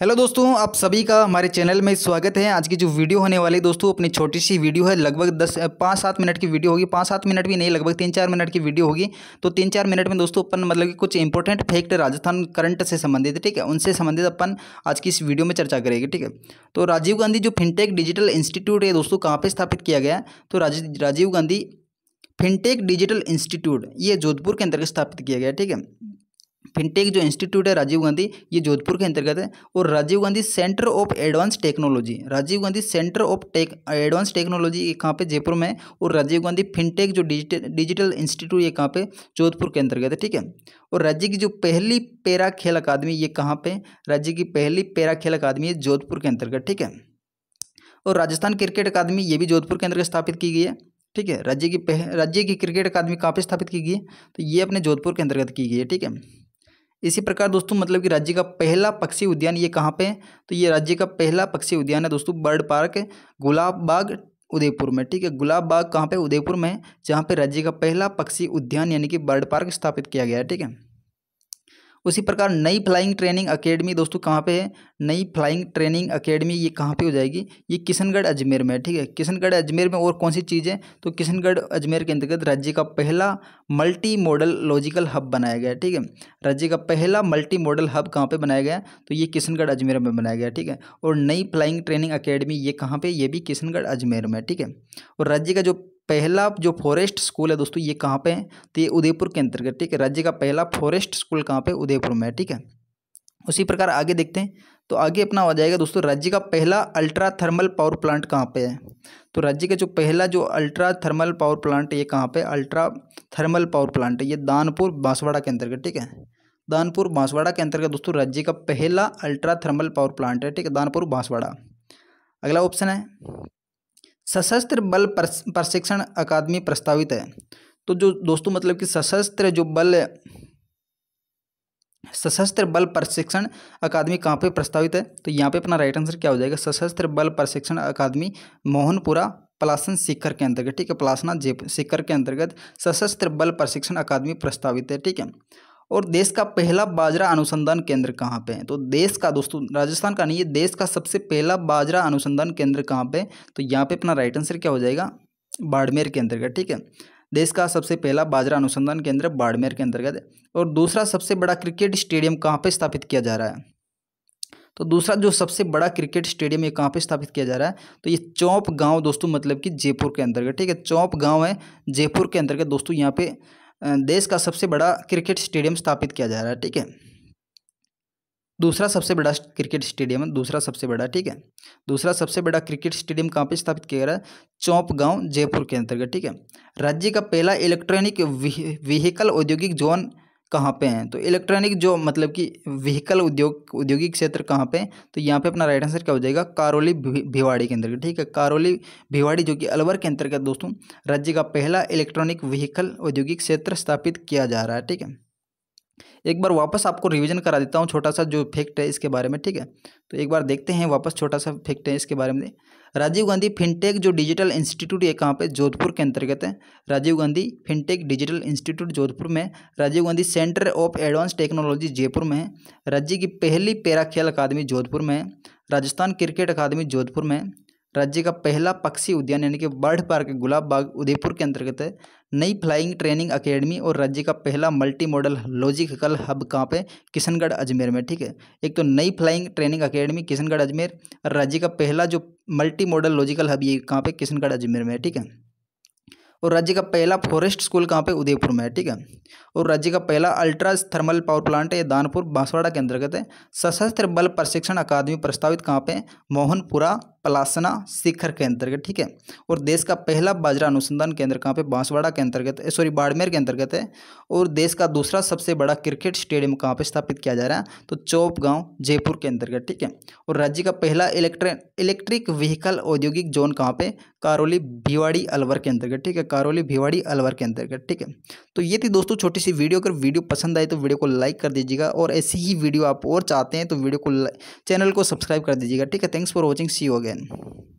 Hello दोस्तों आप सभी का हमारे चैनल में स्वागत है आज की जो वीडियो होने वाली दोस्तों अपनी छोटी सी वीडियो है लगभग दस पाँच सात मिनट की वीडियो होगी पाँच सात मिनट भी नहीं लगभग तीन चार मिनट की वीडियो होगी तो तीन चार मिनट में दोस्तों अपन मतलब कि कुछ इंपॉर्टेंट फैक्ट राजस्थान करंट से संबंधित ठीक है उनसे संबंधित अपन आज की इस वीडियो में चर्चा करेंगे ठीक है तो राजीव गांधी जो फिनटेक डिजिटल इंस्टीट्यूट है दोस्तों कहाँ पर स्थापित किया गया तो Rajiv Gandhi fintech digital institute ये जोधपुर के अंतर्गत स्थापित किया गया ठीक है फिनटेक जो इंस्टीट्यूट है राजीव गांधी ये जोधपुर के अंतर्गत है और Rajiv Gandhi centre of advance technology Rajiv Gandhi centre of tech advance technology ये कहाँ पे जयपुर में और राजीव गांधी फिनटेक जो डिजिटल डिजिटल इंस्टीट्यूट ये कहाँ पे जोधपुर के अंतर्गत है ठीक है और राज्य की जो पहली पैरा खेल अकादमी ये कहाँ पे राज्य की पहली पैरा खेल अकादमी है जोधपुर के अंतर्गत ठीक है और राजस्थान क्रिकेट अकादमी ये भी जोधपुर के अंतर्गत स्थापित की गई है ठीक है राज्य की राज्य की क्रिकेट अकादमी कहाँ पर स्थापित की गई है तो ये अपने जोधपुर के अंतर्गत की गई है ठीक है इसी प्रकार दोस्तों मतलब कि राज्य का पहला पक्षी उद्यान ये कहाँ पे है तो ये राज्य का पहला पक्षी उद्यान है दोस्तों बर्ड पार्क गुलाब बाग उदयपुर में ठीक है गुलाब बाग कहाँ पे उदयपुर में जहाँ पे राज्य का पहला पक्षी उद्यान यानी कि बर्ड पार्क स्थापित किया गया है ठीक है उसी प्रकार नई फ्लाइंग ट्रेनिंग अकेडमी दोस्तों कहाँ पे है नई फ्लाइंग ट्रेनिंग अकेडमी ये कहाँ पे हो जाएगी ये किशनगढ़ अजमेर में ठीक है किशनगढ़ अजमेर में और कौन सी चीज़ है तो किशनगढ़ अजमेर के अंतर्गत राज्य का पहला मल्टी मॉडल लॉजिकल हब बनाया गया ठीक है राज्य का पहला मल्टी मॉडल हब कहाँ पर बनाया गया तो ये किशनगढ़ अजमेर में बनाया गया ठीक है और नई फ्लाइंग ट्रेनिंग अकेडमी ये कहाँ पर ये भी किशनगढ़ अजमेर में ठीक है और राज्य का जो पहला जो फॉरेस्ट स्कूल है दोस्तों ये कहाँ पे है तो ये उदयपुर के अंतर्गत ठीक है राज्य का पहला फॉरेस्ट स्कूल कहाँ पे उदयपुर में है ठीक है उसी प्रकार आगे देखते हैं तो आगे अपना हो जाएगा दोस्तों राज्य का पहला अल्ट्रा थर्मल पावर प्लांट कहाँ पे है तो राज्य का जो पहला जो अल्ट्रा थर्मल पावर प्लांट ये कहाँ पे अल्ट्रा थर्मल पावर प्लांट ये दानपुर बांसवाड़ा के अंतर्गत ठीक है दानपुर बांसवाड़ा के अंतर्गत दोस्तों राज्य का पहला अल्ट्रा थर्मल पावर प्लांट है ठीक है दानपुर बांसवाड़ा अगला ऑप्शन है सशस्त्र बल प्रशिक्षण अकादमी प्रस्तावित है तो जो दोस्तों मतलब कि सशस्त्र जो बल सशस्त्र बल प्रशिक्षण अकादमी कहाँ पे प्रस्तावित है तो यहाँ पे अपना राइट आंसर क्या हो जाएगा सशस्त्र बल प्रशिक्षण अकादमी मोहनपुरा पलासन शिखर के अंतर्गत ठीक है पलासना जेप शिखर के अंतर्गत सशस्त्र बल प्रशिक्षण अकादमी प्रस्तावित है ठीक है और देश का पहला बाजरा अनुसंधान केंद्र कहाँ पे है तो देश का दोस्तों राजस्थान का नहीं है देश का सबसे पहला बाजरा अनुसंधान केंद्र कहाँ पे तो यहाँ पे अपना राइट आंसर क्या हो जाएगा बाड़मेर के अंतर्गत ठीक है देश का सबसे पहला बाजरा अनुसंधान केंद्र बाड़मेर के अंतर्गत और दूसरा सबसे बड़ा क्रिकेट स्टेडियम कहाँ पर स्थापित किया जा रहा है तो दूसरा जो सबसे बड़ा क्रिकेट स्टेडियम ये कहाँ पे स्थापित किया जा रहा है तो ये चौंप गांव दोस्तों मतलब कि जयपुर के अंतर्गत ठीक है चौंप गांव है जयपुर के अंतर्गत दोस्तों यहाँ पे देश का सबसे बड़ा क्रिकेट स्टेडियम स्थापित किया जा रहा है ठीक है दूसरा सबसे बड़ा क्रिकेट स्टेडियम है दूसरा सबसे बड़ा ठीक है दूसरा सबसे बड़ा क्रिकेट स्टेडियम कहाँ पे स्थापित किया गया है चौंप गांव जयपुर के अंतर्गत ठीक है राज्य का पहला इलेक्ट्रॉनिक व्हीकल औद्योगिक जोन कहाँ पे हैं तो इलेक्ट्रॉनिक जो मतलब कि व्हीकल उद्योग औद्योगिक क्षेत्र कहाँ पे तो यहाँ पे अपना राइट आंसर क्या हो जाएगा कारोली भिवाड़ी के अंदर ठीक है कारोली भिवाड़ी जो कि अलवर के अंतर्गत दोस्तों राज्य का पहला इलेक्ट्रॉनिक व्हीकल औद्योगिक क्षेत्र स्थापित किया जा रहा है ठीक है एक बार वापस आपको रिविजन करा देता हूँ छोटा सा जो फैक्ट है इसके बारे में ठीक है तो एक बार देखते हैं वापस छोटा सा फैक्ट है इसके बारे में राजीव गांधी फिनटेक जो डिजिटल इंस्टीट्यूट है कहाँ पे जोधपुर के अंतर्गत है Rajiv Gandhi fintech digital institute Jodhpur में Rajiv Gandhi centre of advance technology Jaipur में है राज्य की पहली पैरा खेल अकादमी जोधपुर में है राजस्थान क्रिकेट अकादमी जोधपुर में राज्य का पहला पक्षी उद्यान यानी कि बर्ड पार्क गुलाब बाग उदयपुर के अंतर्गत है नई फ्लाइंग ट्रेनिंग अकेडमी और राज्य का पहला मल्टी मॉडल लॉजिकल हब कहाँ पे किशनगढ़ अजमेर में ठीक है एक तो नई flying training academy Kishangarh Ajmer और राज्य का पहला जो मल्टी मॉडल लॉजिकल हब ये कहाँ पे किशनगढ़ अजमेर में है ठीक है और राज्य का पहला फॉरेस्ट स्कूल कहाँ पे उदयपुर में है ठीक है और राज्य का पहला अल्ट्रा थर्मल पावर प्लांट है दानपुर बांसवाड़ा के अंतर्गत है सशस्त्र बल प्रशिक्षण अकादमी प्रस्तावित कहाँ पे मोहनपुरा पलासना शिखर के अंतर्गत ठीक है और देश का पहला बाजरा अनुसंधान केंद्र कहाँ पे बांसवाड़ा के अंतर्गत है सॉरी बाड़मेर के अंतर्गत है और देश का दूसरा सबसे बड़ा क्रिकेट स्टेडियम कहाँ पे स्थापित किया जा रहा है तो चौप गाँव जयपुर के अंतर्गत ठीक है और राज्य का पहला इलेक्ट्रिक व्हीकल औद्योगिक जोन कहाँ पर कारोली भिवाड़ी अलवर के अंतर्गत ठीक है कारोली भिवाड़ी अलवर के अंतर्गत ठीक है तो ये थी दोस्तों छोटी सी वीडियो अगर वीडियो पसंद आई तो वीडियो को लाइक कर दीजिएगा और ऐसी ही वीडियो आप और चाहते हैं तो वीडियो को चैनल को सब्सक्राइब कर दीजिएगा ठीक है thanks for watching see you again Amen.